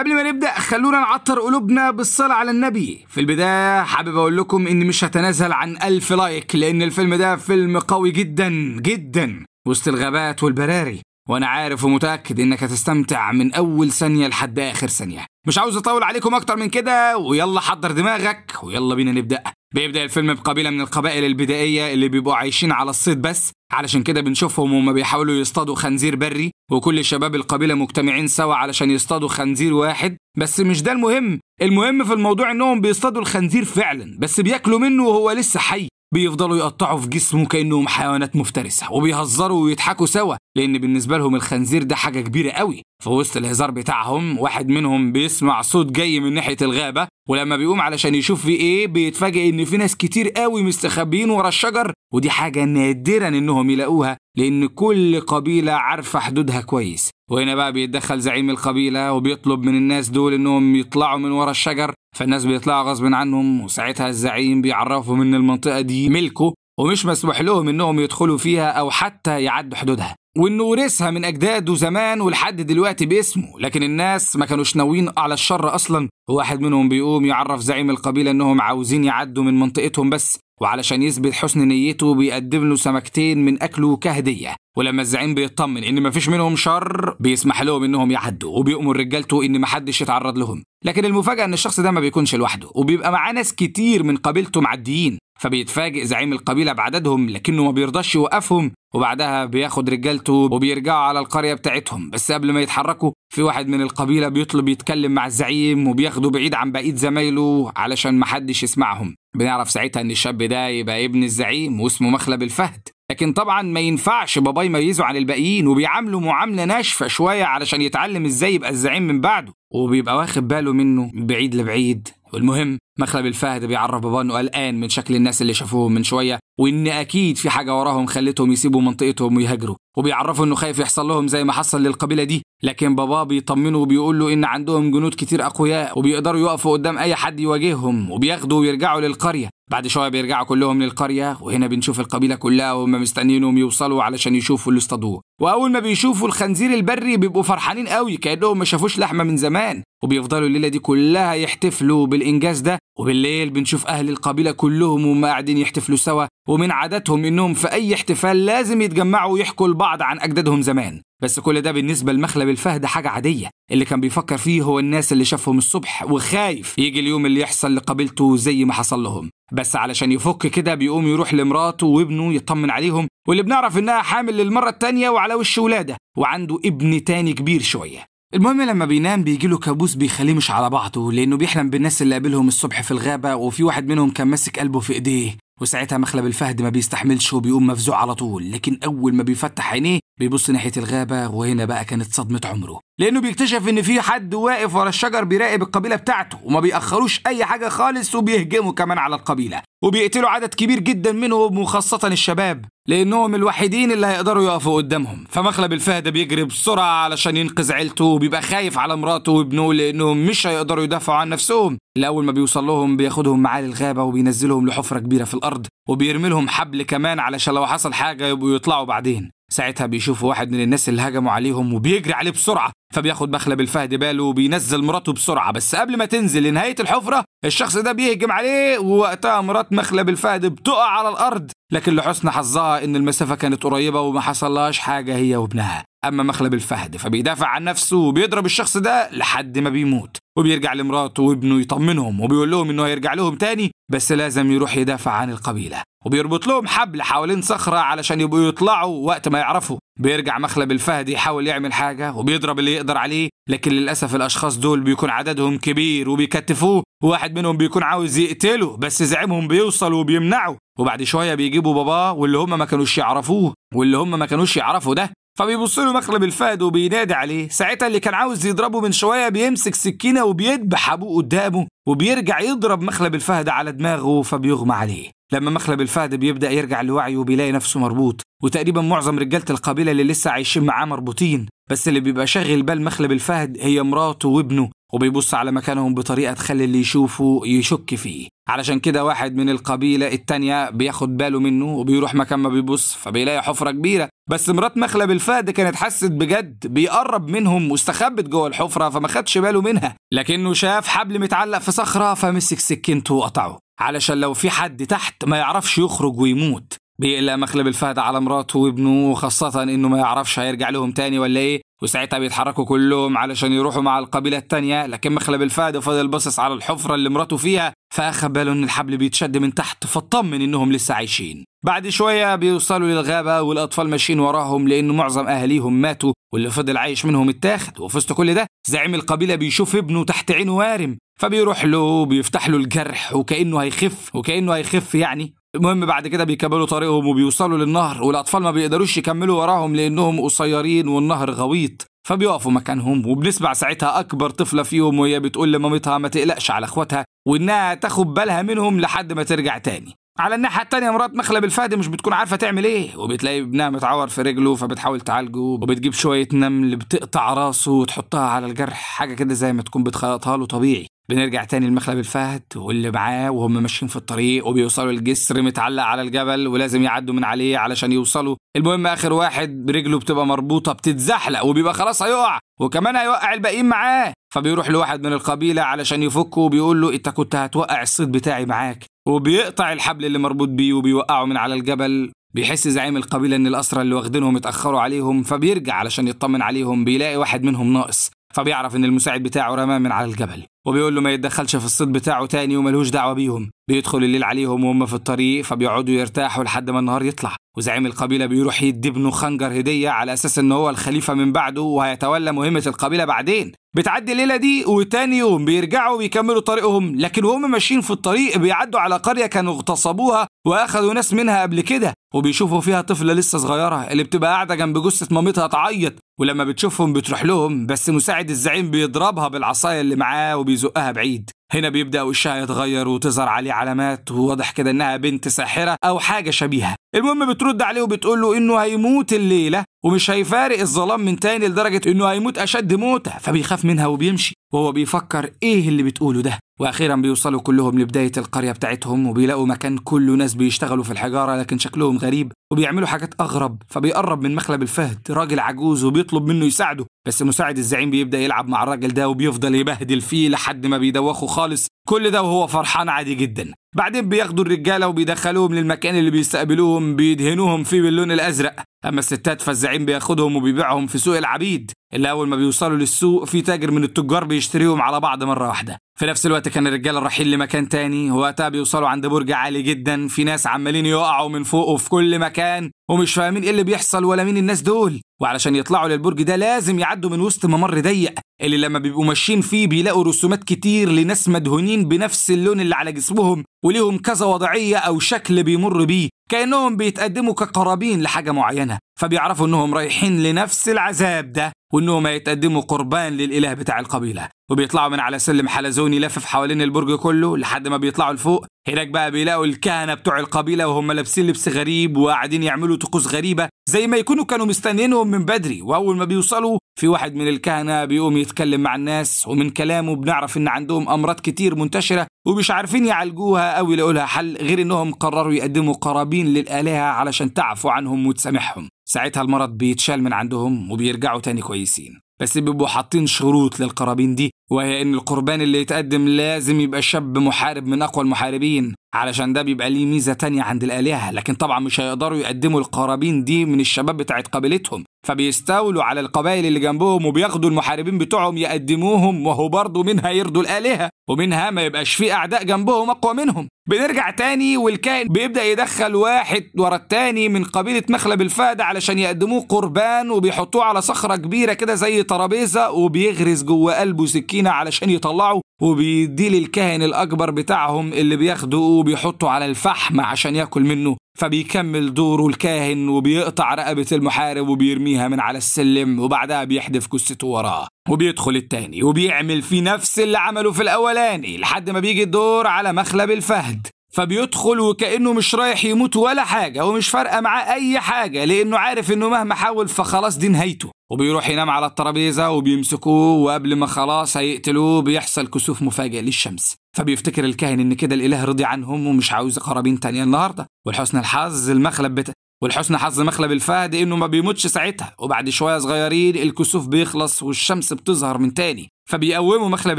قبل ما نبدأ خلونا نعطر قلوبنا بالصلاة على النبي في البداية حابب أقول لكم إني مش هتنازل عن ألف لايك لأن الفيلم ده فيلم قوي جدا جدا وسط الغابات والبراري وأنا عارف ومتأكد إنك هتستمتع من أول ثانية لحد آخر ثانية مش عاوز أطول عليكم أكتر من كده ويلا حضر دماغك ويلا بينا نبدأ بيبدأ الفيلم بقبيلة من القبائل البدائية اللي بيبقوا عايشين على الصيد بس علشان كده بنشوفهم وهما بيحاولوا يصطادوا خنزير بري وكل شباب القبيلة مجتمعين سوا علشان يصطادوا خنزير واحد بس مش ده المهم المهم في الموضوع انهم بيصطادوا الخنزير فعلا بس بياكلوا منه وهو لسه حي بيفضلوا يقطعوا في جسمه كأنهم حيوانات مفترسة وبيهزروا ويضحكوا سوا لأن بالنسبة لهم الخنزير ده حاجة كبيرة قوي في وسط الهزار بتاعهم واحد منهم بيسمع صوت جاي من ناحية الغابة ولما بيقوم علشان يشوف في ايه بيتفاجئ ان في ناس كتير قوي مستخبيين ورا الشجر ودي حاجة نادرا انهم يلاقوها لان كل قبيلة عارفة حدودها كويس وهنا بقى بيتدخل زعيم القبيلة وبيطلب من الناس دول انهم يطلعوا من ورا الشجر فالناس بيطلعوا غصب عنهم وساعتها الزعيم بيعرفهم ان المنطقة دي ملكه ومش مسموح لهم انهم يدخلوا فيها او حتى يعدوا حدودها وانه ورثها من اجداده زمان ولحد دلوقتي باسمه لكن الناس ما كانوش ناويين على الشر اصلا واحد منهم بيقوم يعرف زعيم القبيله انهم عاوزين يعدوا من منطقتهم بس وعلشان يثبت حسن نيته بيقدم له سمكتين من اكله كهديه ولما الزعيم بيطمن ان مفيش منهم شر بيسمح لهم انهم يعدوا وبيؤمر رجالته ان محدش يتعرض لهم لكن المفاجاه ان الشخص ده ما بيكونش لوحده وبيبقى معاه ناس كتير من قبيلته معديين فبيتفاجئ زعيم القبيلة بعددهم لكنه ما بيرضاش يوقفهم وبعدها بياخد رجالته وبيرجعوا على القرية بتاعتهم بس قبل ما يتحركوا في واحد من القبيلة بيطلب يتكلم مع الزعيم وبياخده بعيد عن بقية زمايله علشان محدش يسمعهم بنعرف ساعتها ان الشاب ده يبقى ابن الزعيم واسمه مخلب الفهد لكن طبعا ما ينفعش بابا يميزه عن الباقيين وبيعامله معامله ناشفه شويه علشان يتعلم ازاي يبقى الزعيم من بعده وبيبقى واخد باله منه من بعيد لبعيد والمهم مخلب الفهد بيعرف باباه انه قلقان من شكل الناس اللي شافوهم من شويه وان اكيد في حاجه وراهم خلتهم يسيبوا منطقتهم ويهاجروا وبيعرفوا انه خايف يحصل لهم زي ما حصل للقبيله دي لكن باباه بيطمنه وبيقول له ان عندهم جنود كتير اقوياء وبيقدروا يقفوا قدام اي حد يواجههم وبياخدوا ويرجعوا للقريه بعد شويه بيرجعوا كلهم للقريه وهنا بنشوف القبيله كلها وهم مستنيينهم يوصلوا علشان يشوفوا اللي اصطادوه واول ما بيشوفوا الخنزير البري بيبقوا فرحانين قوي كانهم ما شافوش لحمه من زمان وبيفضلوا الليله دي كلها يحتفلوا بالانجاز ده وبالليل بنشوف اهل القبيله كلهم وهم قاعدين يحتفلوا سوا ومن عاداتهم انهم في اي احتفال لازم يتجمعوا ويحكوا لبعض عن اجدادهم زمان بس كل ده بالنسبه لمخلب الفهد حاجه عاديه اللي كان بيفكر فيه هو الناس اللي شافهم الصبح وخايف يجي اليوم اللي يحصل لقبيلته زي ما حصل لهم بس علشان يفك كده بيقوم يروح لمراته وابنه يطمن عليهم واللي بنعرف انها حامل للمره الثانيه وعلى على وش ولاده وعنده ابن تاني كبير شوية المهم لما بينام بيجيله كابوس بيخليه مش على بعضه لأنه بيحلم بالناس اللي قابلهم الصبح في الغابة وفي واحد منهم كان ماسك قلبه في إيديه وساعتها مخلب الفهد ما بيستحملش وبيقوم مفزوع على طول لكن أول ما بيفتح عينيه بيبص ناحيه الغابه وهنا بقى كانت صدمه عمره لانه بيكتشف ان في حد واقف ورا الشجر بيراقب القبيله بتاعته وما بيأخروش اي حاجه خالص وبيهجموا كمان على القبيله وبيقتلوا عدد كبير جدا منهم وخاصه الشباب لانهم الوحيدين اللي هيقدروا يقفوا قدامهم فمخلب الفهد بيجري بسرعه علشان ينقذ عيلته وبيبقى خايف على مراته وابنه لانهم مش هيقدروا يدافعوا عن نفسهم الاول ما بيوصل لهم بياخدهم معاه للغابه وبينزلهم لحفره كبيره في الارض وبيرمي لهم حبل كمان علشان لو حصل حاجه يبقوا يطلعوا بعدين ساعتها بيشوفوا واحد من الناس اللي هجموا عليهم وبيجري عليه بسرعه فبياخد مخلب الفهد باله وبينزل مراته بسرعه بس قبل ما تنزل لنهايه الحفره الشخص ده بيهجم عليه ووقتها مرات مخلب الفهد بتقع على الارض لكن لحسن حظها ان المسافه كانت قريبه وما حصلهاش حاجه هي وابنها أما مخلب الفهد فبيدافع عن نفسه وبيضرب الشخص ده لحد ما بيموت وبيرجع لمراته وابنه يطمنهم وبيقول لهم إنه هيرجع لهم تاني بس لازم يروح يدافع عن القبيلة وبيربط لهم حبل حوالين صخرة علشان يبقوا يطلعوا وقت ما يعرفوا بيرجع مخلب الفهد يحاول يعمل حاجة وبيضرب اللي يقدر عليه لكن للأسف الأشخاص دول بيكون عددهم كبير وبيكتفوه وواحد منهم بيكون عاوز يقتله بس زعيمهم بيوصل وبيمنعه وبعد شوية بيجيبوا باباه واللي هم ما كانوش يعرفوه واللي هم ما كانوش يعرفوا ده فبيبص له مقلب الفهد وبينادي عليه ساعتها اللي كان عاوز يضربه من شويه بيمسك سكينه وبيدبح ابوه قدامه وبيرجع يضرب مخلب الفهد على دماغه فبيغمى عليه لما مخلب الفهد بيبدأ يرجع لوعيه وبيلاقي نفسه مربوط وتقريبا معظم رجالة القبيلة اللي لسه عايشين معاه مربوطين بس اللي بيبقى شاغل بال مخلب الفهد هي مراته وابنه وبيبص على مكانهم بطريقة تخلي اللي يشوفه يشك فيه علشان كده واحد من القبيلة التانية بياخد باله منه وبيروح مكان ما بيبص فبيلاقي حفرة كبيرة بس مرات مخلب الفهد كانت حست بجد بيقرب منهم واستخبت جوه الحفرة فما خدش باله منها لكنه شاف حبل متعلق في صخرة فمسك سكينته وقطعه علشان لو في حد تحت ما يعرفش يخرج ويموت بيقلق مخلب الفهد على مراته وابنه وخاصة انه ما يعرفش هيرجع لهم تاني ولا ايه وساعتها بيتحركوا كلهم علشان يروحوا مع القبيلة التانية لكن مخلب الفهد فضل باصص على الحفرة اللي مراته فيها فأخد باله ان الحبل بيتشد من تحت فاطمن انهم لسه عايشين بعد شوية بيوصلوا للغابة والأطفال ماشيين وراهم لأن معظم أهاليهم ماتوا واللي فضل عايش منهم اتاخد وفي وسط كل ده زعيم القبيلة بيشوف ابنه تحت عينه وارم فبيروح له بيفتح له الجرح وكأنه هيخف وكأنه هيخف يعني المهم بعد كده بيكملوا طريقهم وبيوصلوا للنهر والأطفال ما بيقدروش يكملوا وراهم لأنهم قصيرين والنهر غويط فبيقفوا مكانهم وبنسمع ساعتها أكبر طفلة فيهم وهي بتقول لمامتها ما تقلقش على إخواتها وإنها تاخد بالها منهم لحد ما ترجع تاني على الناحيه التانية مرات مخلب الفهد مش بتكون عارفه تعمل ايه وبتلاقي ابنها متعور في رجله فبتحاول تعالجه وبتجيب شويه نمل بتقطع راسه وتحطها على الجرح حاجه كده زي ما تكون بتخيطها له طبيعي بنرجع تاني لمخلب الفهد واللي معاه وهم ماشيين في الطريق وبيوصلوا الجسر متعلق على الجبل ولازم يعدوا من عليه علشان يوصلوا المهم اخر واحد برجله بتبقى مربوطه بتتزحلق وبيبقى خلاص هيقع وكمان هيوقع الباقيين معاه فبيروح لواحد من القبيلة علشان يفكه وبيقول له أنت كنت هتوقع الصيد بتاعي معاك وبيقطع الحبل اللي مربوط بيه وبيوقعه من على الجبل بيحس زعيم القبيلة إن الأسرى اللي واخدينهم اتأخروا عليهم فبيرجع علشان يطمن عليهم بيلاقي واحد منهم ناقص فبيعرف إن المساعد بتاعه رماه من على الجبل وبيقول له ما يتدخلش في الصيد بتاعه تاني وملهوش دعوة بيهم بيدخل الليل عليهم وهم في الطريق فبيقعدوا يرتاحوا لحد ما النهار يطلع وزعيم القبيلة بيروح يدي ابنه خنجر هدية على أساس إن هو الخليفة من بعده وهيتولى مهمة القبيلة بعدين بتعدي الليله دي وتاني يوم بيرجعوا بيكملوا طريقهم لكن وهم ماشيين في الطريق بيعدوا على قريه كانوا اغتصبوها واخدوا ناس منها قبل كده وبيشوفوا فيها طفله لسه صغيره اللي بتبقى قاعده جنب جثه مامتها تعيط ولما بتشوفهم بتروح لهم بس مساعد الزعيم بيضربها بالعصايه اللي معاه وبيزقها بعيد هنا بيبدا وشها يتغير وتظهر عليه علامات وواضح كده انها بنت ساحره او حاجه شبيهه المهم بترد عليه وبتقول له انه هيموت الليله ومش هيفارق الظلام من تاني لدرجه انه هيموت اشد موته فبيخاف منها وبيمشي وهو بيفكر ايه اللي بتقوله ده واخيرا بيوصلوا كلهم لبدايه القريه بتاعتهم وبيلاقوا مكان كله ناس بيشتغلوا في الحجاره لكن شكلهم غريب وبيعملوا حاجات اغرب فبيقرب من مخلب الفهد راجل عجوز وبيطلب منه يساعده بس مساعد الزعيم بيبدا يلعب مع الراجل ده وبيفضل يبهدل فيه لحد ما بيدوخه خالص كل ده وهو فرحان عادي جدا بعدين بياخدوا الرجاله وبيدخلوهم للمكان اللي بيستقبلوهم بيدهنوهم فيه باللون الازرق اما الستات فالزعيم بياخدهم وبيبيعهم في سوق العبيد اللي أول ما بيوصلوا للسوق في تاجر من التجار بيشتريهم على بعض مرة واحدة في نفس الوقت كان الرجال الرحيل لمكان تاني وقتها بيوصلوا عند برج عالي جدا في ناس عمالين يقعوا من فوقه في كل مكان ومش فاهمين ايه اللي بيحصل ولا مين الناس دول وعلشان يطلعوا للبرج ده لازم يعدوا من وسط ممر ضيق اللي لما بيبقوا ماشيين فيه بيلاقوا رسومات كتير لناس مدهونين بنفس اللون اللي على جسمهم وليهم كذا وضعيه او شكل بيمر بيه كانهم بيتقدموا كقرابين لحاجه معينه فبيعرفوا انهم رايحين لنفس العذاب ده وانهم هيتقدموا قربان للاله بتاع القبيله وبيطلعوا من على سلم حلزوني لافف حوالين البرج كله لحد ما بيطلعوا لفوق هناك بقى بيلاقوا الكهنه بتوع القبيله وهم لابسين لبس غريب وقاعدين يعملوا طقوس غريبه زي ما يكونوا كانوا مستنيينهم من بدري واول ما بيوصلوا في واحد من الكهنه بيقوم يتكلم مع الناس ومن كلامه بنعرف ان عندهم امراض كتير منتشره ومش عارفين يعالجوها او يلاقوا لها حل غير انهم قرروا يقدموا قرابين للالهه علشان تعفو عنهم وتسامحهم ساعتها المرض بيتشال من عندهم وبيرجعوا تاني كويسين بس بيبقوا حاطين شروط للقرابين دي وهي إن القربان اللي يتقدم لازم يبقى شاب محارب من أقوى المحاربين علشان ده بيبقى ليه ميزة تانية عند الآلهة لكن طبعا مش هيقدروا يقدموا القرابين دي من الشباب بتاعت قبيلتهم فبيستولوا على القبائل اللي جنبهم وبياخدوا المحاربين بتوعهم يقدموهم وهو برضه منها يرضوا الآلهة ومنها ما يبقاش في أعداء جنبهم أقوى منهم بنرجع تاني والكائن بيبدأ يدخل واحد ورا التاني من قبيلة مخلب الفأدة علشان يقدموه قربان وبيحطوه على صخرة كبيرة كده زي ترابيزة وبيغرز جوه قلبه سكين المسكينة علشان يطلعه وبيديه للكاهن الأكبر بتاعهم اللي بياخده وبيحطه على الفحم عشان ياكل منه فبيكمل دوره الكاهن وبيقطع رقبة المحارب وبيرميها من على السلم وبعدها بيحدف جثته وراه وبيدخل التاني وبيعمل فيه نفس اللي عمله في الأولاني لحد ما بيجي الدور على مخلب الفهد فبيدخل وكأنه مش رايح يموت ولا حاجة ومش فارقة معاه أي حاجة لأنه عارف إنه مهما حاول فخلاص دي نهايته وبيروح ينام على الترابيزة وبيمسكوه وقبل ما خلاص هيقتلوه بيحصل كسوف مفاجئ للشمس فبيفتكر الكاهن ان كده الاله رضي عنهم ومش عاوز قرابين تانية النهارده ولحسن الحظ المخلب بتا... ولحسن حظ مخلب الفهد انه ما بيموتش ساعتها وبعد شويه صغيرين الكسوف بيخلص والشمس بتظهر من تاني فبيقوموا مخلب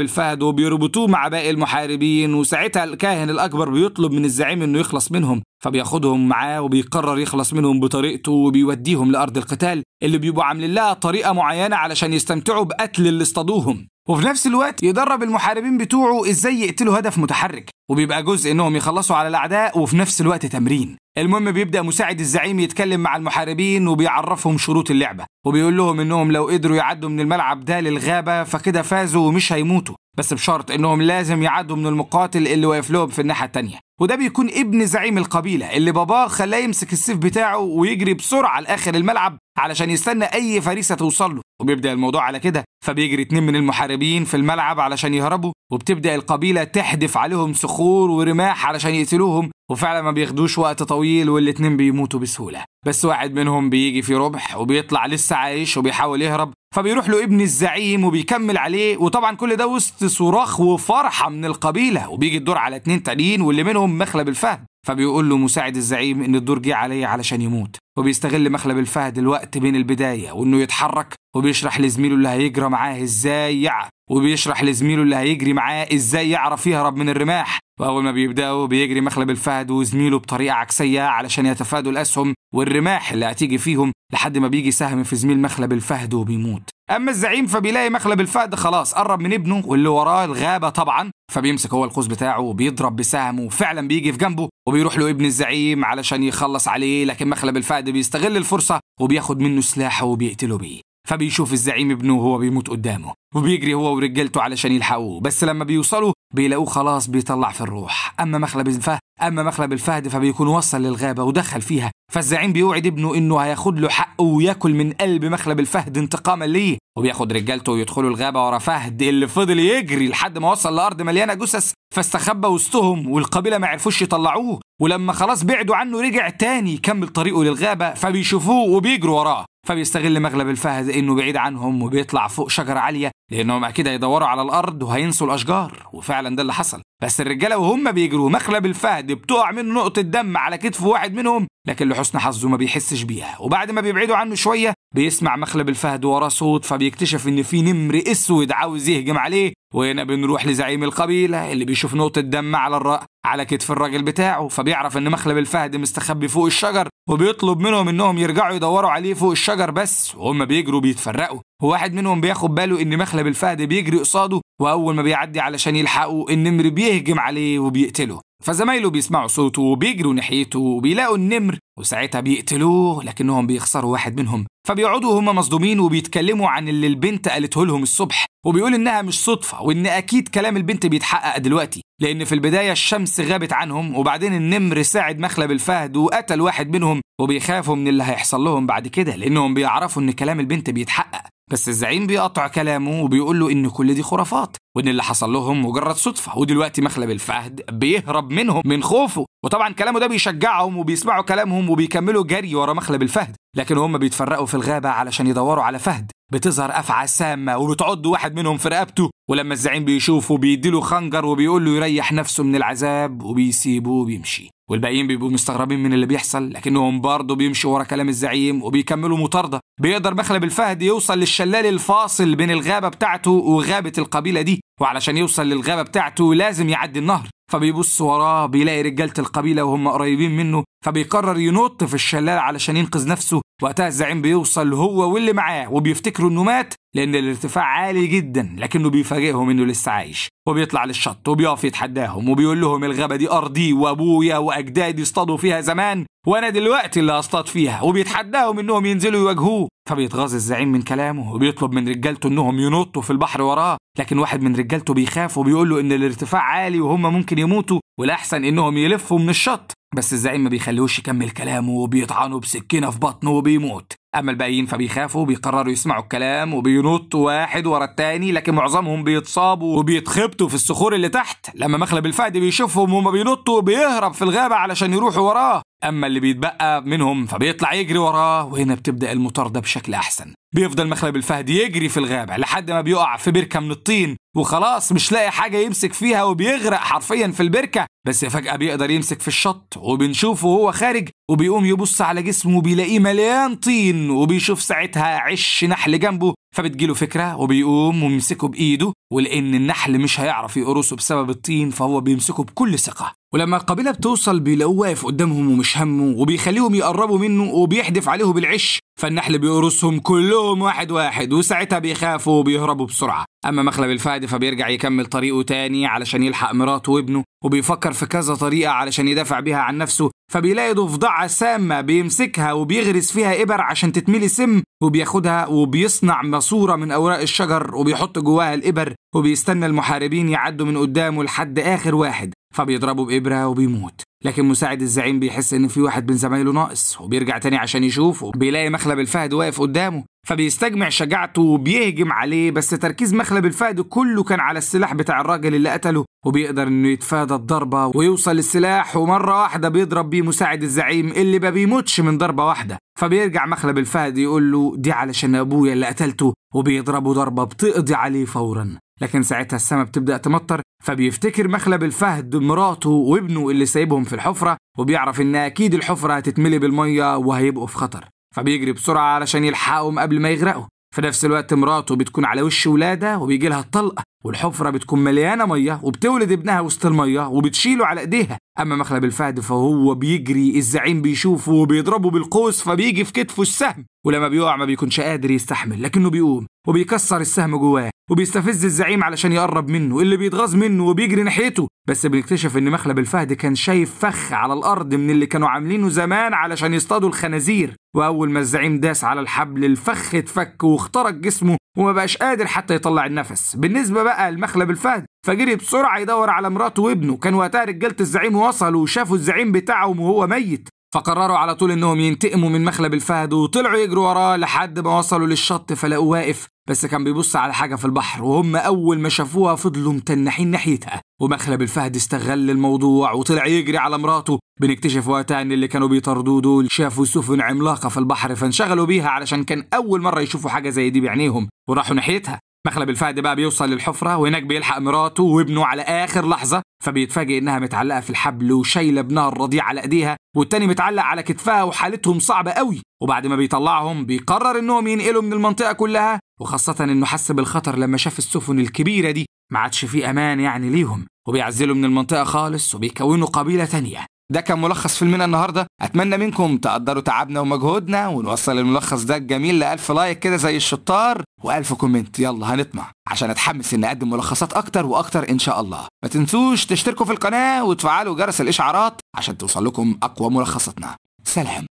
الفهد وبيربطوه مع باقي المحاربين وساعتها الكاهن الأكبر بيطلب من الزعيم إنه يخلص منهم فبياخدهم معاه وبيقرر يخلص منهم بطريقته وبيوديهم لأرض القتال اللي بيبقوا عاملين لها طريقة معينة علشان يستمتعوا بقتل اللي اصطادوهم وفي نفس الوقت يدرب المحاربين بتوعه ازاي يقتلوا هدف متحرك وبيبقى جزء انهم يخلصوا على الاعداء وفي نفس الوقت تمرين المهم بيبدا مساعد الزعيم يتكلم مع المحاربين وبيعرفهم شروط اللعبه وبيقول لهم انهم لو قدروا يعدوا من الملعب ده للغابه فكده فازوا ومش هيموتوا بس بشرط انهم لازم يعدوا من المقاتل اللي واقف لهم في الناحيه الثانيه وده بيكون ابن زعيم القبيله اللي باباه خلاه يمسك السيف بتاعه ويجري بسرعه لاخر الملعب علشان يستنى اي فريسه توصل له وبيبدا الموضوع على كده فبيجري اتنين من المحاربين في الملعب علشان يهربوا وبتبدا القبيله تحدف عليهم صخور ورماح علشان يقتلوهم وفعلا ما بياخدوش وقت طويل والاتنين بيموتوا بسهوله بس واحد منهم بيجي في ربح وبيطلع لسه عايش وبيحاول يهرب فبيروح له ابن الزعيم وبيكمل عليه وطبعا كل ده وسط صراخ وفرحه من القبيله وبيجي الدور على اتنين تانيين واللي منهم مخلب الفهم فبيقول له مساعد الزعيم ان الدور جه عليه علشان يموت وبيستغل مخلب الفهد الوقت بين البداية وإنه يتحرك وبيشرح لزميله اللي هيجرى معاه إزاي يع وبيشرح لزميله اللي هيجري معاه إزاي يعرف يهرب من الرماح وأول ما بيبدأوا بيجري مخلب الفهد وزميله بطريقة عكسية علشان يتفادوا الأسهم والرماح اللي هتيجي فيهم لحد ما بيجي سهم في زميل مخلب الفهد وبيموت اما الزعيم فبيلاقي مخلب الفهد خلاص قرب من ابنه واللي وراه الغابه طبعا فبيمسك هو القوس بتاعه وبيضرب بسهمه وفعلا بيجي في جنبه وبيروح له ابن الزعيم علشان يخلص عليه لكن مخلب الفهد بيستغل الفرصه وبياخد منه سلاحه وبيقتله بيه فبيشوف الزعيم ابنه وهو بيموت قدامه وبيجري هو ورجالته علشان يلحقوه بس لما بيوصلوا بيلاقوه خلاص بيطلع في الروح أما مخلب الفهد أما مخلب الفهد فبيكون وصل للغابة ودخل فيها فالزعيم بيوعد ابنه إنه هياخد له حقه وياكل من قلب مخلب الفهد انتقاما ليه وبياخد رجالته ويدخلوا الغابة ورا فهد اللي فضل يجري لحد ما وصل لأرض مليانة جثث فاستخبى وسطهم والقبيلة ما عرفوش يطلعوه ولما خلاص بعدوا عنه رجع تاني يكمل طريقه للغابة فبيشوفوه وبيجروا وراه فبيستغل مغلب الفهد انه بعيد عنهم وبيطلع فوق شجرة عالية لانهم اكيد هيدوروا على الارض وهينسوا الاشجار وفعلا ده اللي حصل بس الرجالة وهم بيجروا مخلب الفهد بتقع منه نقطة دم على كتف واحد منهم لكن لحسن حظه ما بيحسش بيها وبعد ما بيبعدوا عنه شوية بيسمع مخلب الفهد ورا صوت فبيكتشف ان في نمر اسود عاوز يهجم عليه وهنا بنروح لزعيم القبيله اللي بيشوف نقطه دم على الرأ على كتف الراجل بتاعه فبيعرف ان مخلب الفهد مستخبي فوق الشجر وبيطلب منهم انهم يرجعوا يدوروا عليه فوق الشجر بس وهم بيجروا بيتفرقوا وواحد منهم بياخد باله ان مخلب الفهد بيجري قصاده واول ما بيعدي علشان يلحقه النمر بيهجم عليه وبيقتله فزمايله بيسمعوا صوته وبيجروا ناحيته وبيلاقوا النمر وساعتها بيقتلوه لكنهم بيخسروا واحد منهم فبيقعدوا هما مصدومين وبيتكلموا عن اللي البنت قالته لهم الصبح وبيقول انها مش صدفه وان اكيد كلام البنت بيتحقق دلوقتي لان في البدايه الشمس غابت عنهم وبعدين النمر ساعد مخلب الفهد وقتل واحد منهم وبيخافوا من اللي هيحصل لهم بعد كده لانهم بيعرفوا ان كلام البنت بيتحقق بس الزعيم بيقطع كلامه وبيقول له ان كل دي خرافات وان اللي حصل لهم مجرد صدفه ودلوقتي مخلب الفهد بيهرب منهم من خوفه وطبعا كلامه ده بيشجعهم وبيسمعوا كلامهم وبيكملوا جري ورا مخلب الفهد لكن هم بيتفرقوا في الغابه علشان يدوروا على فهد بتظهر افعى سامه وبتعض واحد منهم في رقبته ولما الزعيم بيشوفه بيديله خنجر وبيقول له يريح نفسه من العذاب وبيسيبه وبيمشي والباقيين بيبقوا مستغربين من اللي بيحصل لكنهم برضه بيمشوا ورا كلام الزعيم وبيكملوا مطارده بيقدر مخلب الفهد يوصل للشلال الفاصل بين الغابه بتاعته وغابه القبيله دي وعلشان يوصل للغابه بتاعته لازم يعدي النهر فبيبص وراه بيلاقي رجاله القبيله وهم قريبين منه فبيقرر ينط في الشلال علشان ينقذ نفسه وقتها الزعيم بيوصل هو واللي معاه وبيفتكروا انه مات لان الارتفاع عالي جدا لكنه بيفاجئهم انه لسه عايش وبيطلع للشط وبيقف يتحداهم وبيقول لهم الغابة دي أرضي وأبويا وأجدادي اصطادوا فيها زمان وأنا دلوقتي اللي اصطاد فيها وبيتحداهم إنهم ينزلوا يواجهوه فبيتغاظ الزعيم من كلامه وبيطلب من رجالته إنهم ينطوا في البحر وراه لكن واحد من رجالته بيخاف وبيقول له إن الارتفاع عالي وهم ممكن يموتوا والأحسن إنهم يلفوا من الشط بس الزعيم ما بيخليهوش يكمل كلامه وبيطعنه بسكينه في بطنه وبيموت اما الباقيين فبيخافوا وبيقرروا يسمعوا الكلام وبينطوا واحد ورا التاني لكن معظمهم بيتصابوا وبيتخبطوا في الصخور اللي تحت لما مخلب الفهد بيشوفهم وما بينطوا بيهرب في الغابه علشان يروحوا وراه اما اللي بيتبقى منهم فبيطلع يجري وراه وهنا بتبدا المطارده بشكل احسن بيفضل مخلب الفهد يجري في الغابه لحد ما بيقع في بركه من الطين وخلاص مش لاقي حاجة يمسك فيها وبيغرق حرفيا في البركة بس فجأة بيقدر يمسك في الشط وبنشوفه وهو خارج وبيقوم يبص على جسمه وبيلاقيه مليان طين وبيشوف ساعتها عش نحل جنبه فبتجيله فكرة وبيقوم ويمسكه بإيده ولأن النحل مش هيعرف يقرصه بسبب الطين فهو بيمسكه بكل ثقة ولما القبيلة بتوصل بيلاقوه واقف قدامهم ومش همه وبيخليهم يقربوا منه وبيحدف عليه بالعش فالنحل بيقرصهم كلهم واحد واحد وساعتها بيخافوا وبيهربوا بسرعة أما مخلب الفهد فبيرجع يكمل طريقه تاني علشان يلحق مراته وابنه وبيفكر في كذا طريقة علشان يدافع بيها عن نفسه فبيلاقي ضفدعة سامة بيمسكها وبيغرس فيها إبر عشان تتملي سم وبياخدها وبيصنع ماسورة من أوراق الشجر وبيحط جواها الإبر وبيستنى المحاربين يعدوا من قدامه لحد آخر واحد فبيضربه بإبرة وبيموت لكن مساعد الزعيم بيحس إن في واحد من زمايله ناقص وبيرجع تاني عشان يشوفه بيلاقي مخلب الفهد واقف قدامه فبيستجمع شجاعته وبيهجم عليه بس تركيز مخلب الفهد كله كان على السلاح بتاع الراجل اللي قتله وبيقدر انه يتفادى الضربه ويوصل للسلاح ومره واحده بيضرب بيه مساعد الزعيم اللي ما بيموتش من ضربه واحده فبيرجع مخلب الفهد يقول له دي علشان ابويا اللي قتلته وبيضربه ضربه بتقضي عليه فورا لكن ساعتها السماء بتبدا تمطر فبيفتكر مخلب الفهد مراته وابنه اللي سايبهم في الحفره وبيعرف ان اكيد الحفره هتتملي بالميه وهيبقوا في خطر فبيجري بسرعة علشان يلحقهم قبل ما يغرقوا في نفس الوقت مراته بتكون على وش ولادة وبيجي لها الطلقة والحفرة بتكون مليانة مية وبتولد ابنها وسط المية وبتشيله على ايديها أما مخلب الفهد فهو بيجري الزعيم بيشوفه وبيضربه بالقوس فبيجي في كتفه السهم ولما بيقع ما بيكونش قادر يستحمل لكنه بيقوم وبيكسر السهم جواه وبيستفز الزعيم علشان يقرب منه اللي بيتغاظ منه وبيجري ناحيته بس بنكتشف ان مخلب الفهد كان شايف فخ على الارض من اللي كانوا عاملينه زمان علشان يصطادوا الخنازير واول ما الزعيم داس على الحبل الفخ اتفك واخترق جسمه وما بقاش قادر حتى يطلع النفس بالنسبه بقى لمخلب الفهد فجري بسرعه يدور على مراته وابنه كان وقتها رجاله الزعيم وصلوا وشافوا الزعيم بتاعهم وهو ميت فقرروا على طول انهم ينتقموا من مخلب الفهد وطلعوا يجروا وراه لحد ما وصلوا للشط فلقوا واقف بس كان بيبص على حاجة في البحر وهم أول ما شافوها فضلوا متنحين ناحيتها ومخلب الفهد استغل الموضوع وطلع يجري على مراته بنكتشف وقتها ان اللي كانوا بيطاردوه دول شافوا سفن عملاقه في البحر فانشغلوا بيها علشان كان اول مره يشوفوا حاجه زي دي بعينيهم وراحوا ناحيتها مخلب الفهد بقى بيوصل للحفرة وهناك بيلحق مراته وابنه على آخر لحظة فبيتفاجئ إنها متعلقة في الحبل وشايلة ابنها الرضيع على إيديها والتاني متعلق على كتفها وحالتهم صعبة قوي وبعد ما بيطلعهم بيقرر إنهم ينقلوا من المنطقة كلها وخاصة إنه حس بالخطر لما شاف السفن الكبيرة دي ما عادش في أمان يعني ليهم وبيعزلوا من المنطقة خالص وبيكونوا قبيلة تانية ده كان ملخص فيلمنا النهارده اتمنى منكم تقدروا تعبنا ومجهودنا ونوصل الملخص ده الجميل لألف لايك كده زي الشطار و1000 كومنت يلا هنطمع عشان اتحمس اني اقدم ملخصات اكتر واكتر ان شاء الله ما تنسوش تشتركوا في القناه وتفعلوا جرس الاشعارات عشان توصل لكم اقوى ملخصاتنا سلام